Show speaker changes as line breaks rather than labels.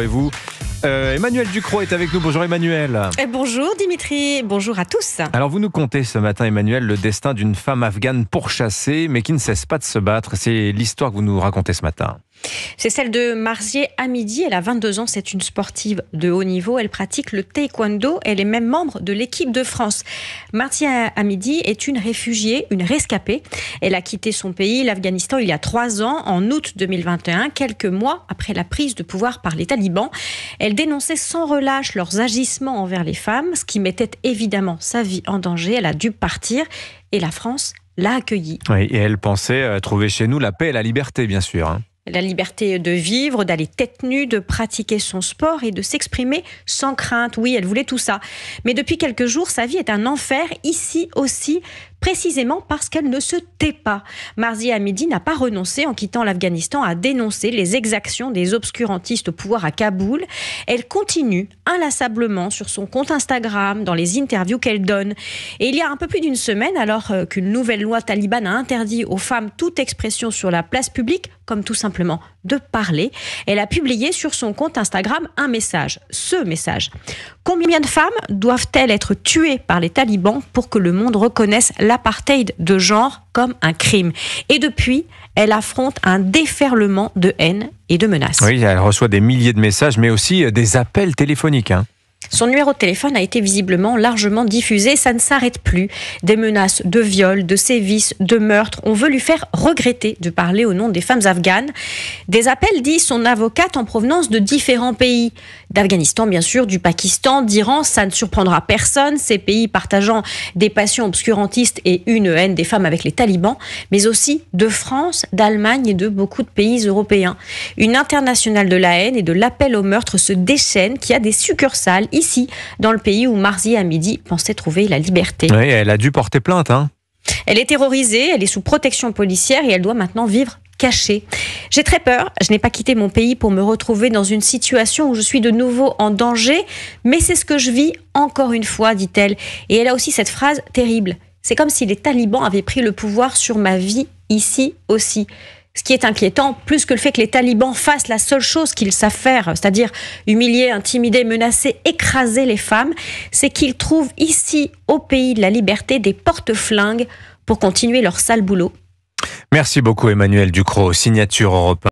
Et vous euh, Emmanuel Ducrot est avec nous. Bonjour Emmanuel.
Eh, bonjour Dimitri, bonjour à tous.
Alors vous nous contez ce matin Emmanuel le destin d'une femme afghane pourchassée mais qui ne cesse pas de se battre. C'est l'histoire que vous nous racontez ce matin.
C'est celle de Marzier Hamidi. Elle a 22 ans. C'est une sportive de haut niveau. Elle pratique le taekwondo. Elle est même membre de l'équipe de France. Marzier Hamidi est une réfugiée, une rescapée. Elle a quitté son pays, l'Afghanistan, il y a trois ans, en août 2021, quelques mois après la prise de pouvoir par les talibans. Elle dénonçait sans relâche leurs agissements envers les femmes, ce qui mettait évidemment sa vie en danger. Elle a dû partir. Et la France l'a accueillie.
et elle pensait euh, trouver chez nous la paix et la liberté, bien sûr. Hein
la liberté de vivre, d'aller tête nue, de pratiquer son sport et de s'exprimer sans crainte. Oui, elle voulait tout ça. Mais depuis quelques jours, sa vie est un enfer, ici aussi, précisément parce qu'elle ne se tait pas. Marzi Hamidi n'a pas renoncé en quittant l'Afghanistan à dénoncer les exactions des obscurantistes au pouvoir à Kaboul. Elle continue inlassablement sur son compte Instagram, dans les interviews qu'elle donne. Et il y a un peu plus d'une semaine, alors euh, qu'une nouvelle loi talibane a interdit aux femmes toute expression sur la place publique, comme tout simplement de parler, elle a publié sur son compte Instagram un message. Ce message. Combien de femmes doivent-elles être tuées par les talibans pour que le monde reconnaisse la l'apartheid de genre comme un crime. Et depuis, elle affronte un déferlement de haine et de menaces.
Oui, elle reçoit des milliers de messages, mais aussi euh, des appels téléphoniques. Hein.
Son numéro de téléphone a été visiblement largement diffusé. Ça ne s'arrête plus. Des menaces de viol, de sévices, de meurtres. On veut lui faire regretter de parler au nom des femmes afghanes. Des appels, dit son avocate, en provenance de différents pays. D'Afghanistan, bien sûr, du Pakistan, d'Iran. Ça ne surprendra personne. Ces pays partageant des passions obscurantistes et une haine des femmes avec les talibans, mais aussi de France, d'Allemagne et de beaucoup de pays européens. Une internationale de la haine et de l'appel au meurtre se déchaîne qui a des succursales ici, dans le pays où Marzi midi pensait trouver la liberté.
Oui, elle a dû porter plainte. Hein.
Elle est terrorisée, elle est sous protection policière et elle doit maintenant vivre cachée. J'ai très peur, je n'ai pas quitté mon pays pour me retrouver dans une situation où je suis de nouveau en danger, mais c'est ce que je vis encore une fois, dit-elle. Et elle a aussi cette phrase terrible. C'est comme si les talibans avaient pris le pouvoir sur ma vie ici aussi. Ce qui est inquiétant, plus que le fait que les talibans fassent la seule chose qu'ils savent faire, c'est-à-dire humilier, intimider, menacer, écraser les femmes, c'est qu'ils trouvent ici, au pays de la liberté, des porte-flingues pour continuer leur sale boulot.
Merci beaucoup Emmanuel Ducrot, signature européenne.